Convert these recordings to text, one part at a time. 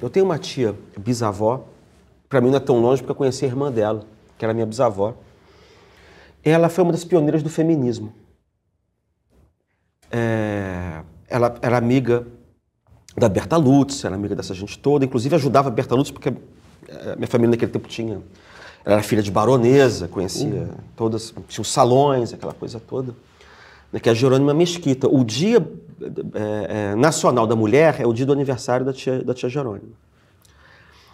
Eu tenho uma tia bisavó, para mim não é tão longe porque eu conheci a irmã dela, que era minha bisavó. Ela foi uma das pioneiras do feminismo. É... ela era é amiga da Berta Lutz, era é amiga dessa gente toda, inclusive ajudava a Berta Lutz porque eh, minha família naquele tempo tinha. Ela era filha de baronesa, conhecia uhum. todas, tinha os salões, aquela coisa toda. Né, que é a Jerônima Mesquita. O Dia é, é, Nacional da Mulher é o dia do aniversário da tia, da tia Jerônima.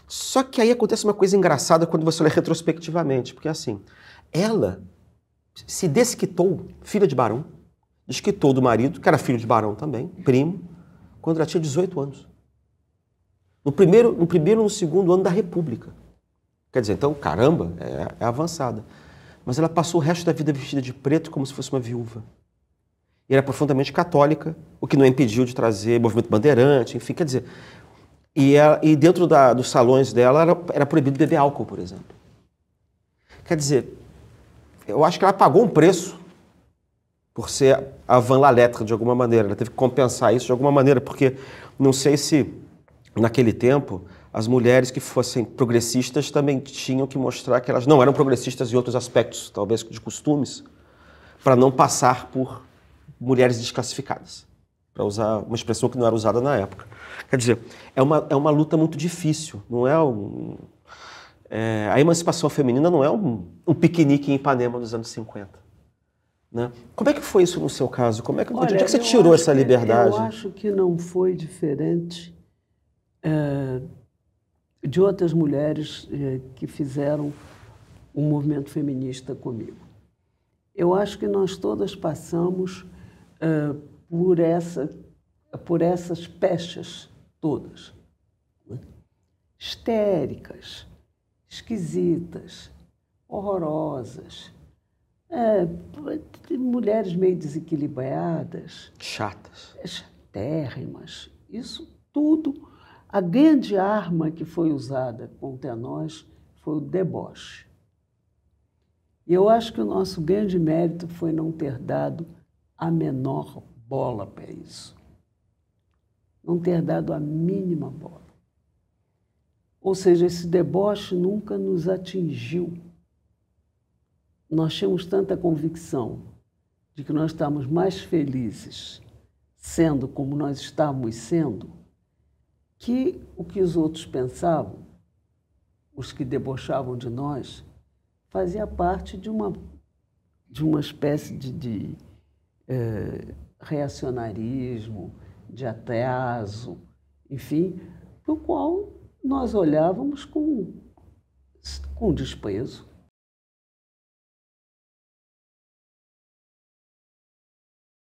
Só que aí acontece uma coisa engraçada quando você olha retrospectivamente, porque é assim, ela se desquitou, filha de barão, desquitou do marido, que era filho de barão também, primo, quando ela tinha 18 anos. No primeiro, no primeiro no segundo ano da República. Quer dizer, então, caramba, é, é avançada. Mas ela passou o resto da vida vestida de preto como se fosse uma viúva e era profundamente católica, o que não impediu de trazer movimento bandeirante, enfim, quer dizer. E, ela, é, e dentro da, dos salões dela era, era proibido beber álcool, por exemplo. Quer dizer, eu acho que ela pagou um preço por ser a van la lettre, de alguma maneira. Ela teve que compensar isso de alguma maneira, porque não sei se naquele tempo as mulheres que fossem progressistas também tinham que mostrar que elas não eram progressistas em outros aspectos, talvez de costumes, para não passar por mulheres desclassificadas, para usar uma expressão que não era usada na época. Quer dizer, é uma, é uma luta muito difícil, não é um. É, a emancipação feminina não é um, um piquenique em Ipanema nos anos 50. Né? Como é que foi isso no seu caso? Como é que, Olha, onde é que você tirou essa liberdade? eu acho que não foi diferente é, de outras mulheres é, que fizeram um movimento feminista comigo. Eu acho que nós todas passamos ah, por, essa, por essas pechas todas. Né? Histéricas, esquisitas, horrorosas, ah, mulheres meio desequilibradas. Chatas. Chatérrimas. Isso tudo. A grande arma que foi usada contra nós foi o deboche. E eu acho que o nosso grande mérito foi não ter dado a menor bola para isso. Não ter dado a mínima bola. Ou seja, esse deboche nunca nos atingiu. Nós tínhamos tanta convicção de que nós estamos mais felizes sendo como nós estávamos sendo que o que os outros pensavam, os que debochavam de nós, fazia parte de uma, de uma espécie de, de eh, reacionarismo, de atraso, enfim, para o qual nós olhávamos com, com desprezo.